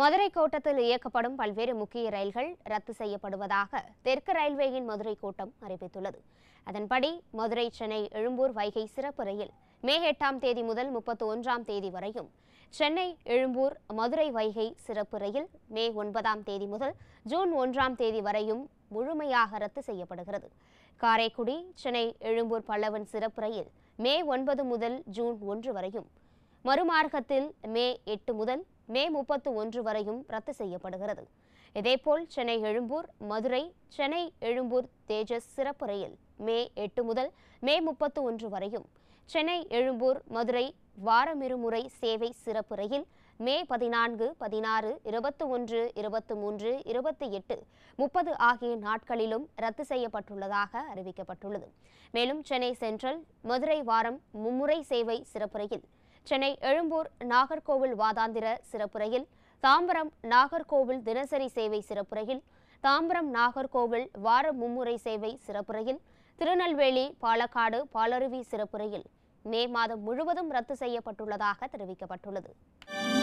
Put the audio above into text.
மதுரை கோட்டத்தில் இயக்கப்படும் பல்வேறு முக்கிய ரயில்கள் ரத்து செய்யப்படுவதாக தெற்கு ரயில்வேயின் மதுரை கோட்டம் அறிவித்துள்ளது அதன்படி மதுரை சென்னை எழும்பூர் வைகை சிறப்பு ரயில் மே எட்டாம் தேதி முதல் முப்பத்தி ஒன்றாம் தேதி வரையும் சென்னை எழும்பூர் மதுரை வைகை சிறப்பு ரயில் மே ஒன்பதாம் தேதி முதல் ஜூன் ஒன்றாம் தேதி வரையும் முழுமையாக ரத்து செய்யப்படுகிறது காரைக்குடி சென்னை எழும்பூர் பல்லவன் சிறப்பு ரயில் மே ஒன்பது முதல் ஜூன் ஒன்று வரையும் மறுமார்க்கத்தில் மே எட்டு முதல் மே முப்பத்து ஒன்று வரையும் ரத்து செய்யப்படுகிறது இதேபோல் சென்னை எழும்பூர் மதுரை சென்னை எழும்பூர் தேஜஸ் சிறப்பு ரயில் மே எட்டு முதல் மே முப்பத்து ஒன்று வரையும் சென்னை எழும்பூர் மதுரை வாரமிருமுறை சேவை சிறப்பு ரயில் மே பதினான்கு பதினாறு இருபத்தி ஒன்று இருபத்தி மூன்று இருபத்தி எட்டு முப்பது ஆகிய நாட்களிலும் ரத்து செய்யப்பட்டுள்ளதாக அறிவிக்கப்பட்டுள்ளது மேலும் சென்னை சென்ட்ரல் மதுரை வாரம் மும்முறை சேவை சிறப்பு ரயில் சென்னை எழும்பூர் நாகர்கோவில் வாதாந்திர சிறப்புரையில் தாம்பரம் நாகர்கோவில் தினசரி சேவை சிறப்புரையில் தாம்பரம் நாகர்கோவில் வார மும்முறை சேவை சிறப்புரையில் திருநெல்வேலி பாலக்காடு பாலருவி சிறப்புரையில் மே மாதம் முழுவதும் ரத்து செய்யப்பட்டுள்ளதாக தெரிவிக்கப்பட்டுள்ளது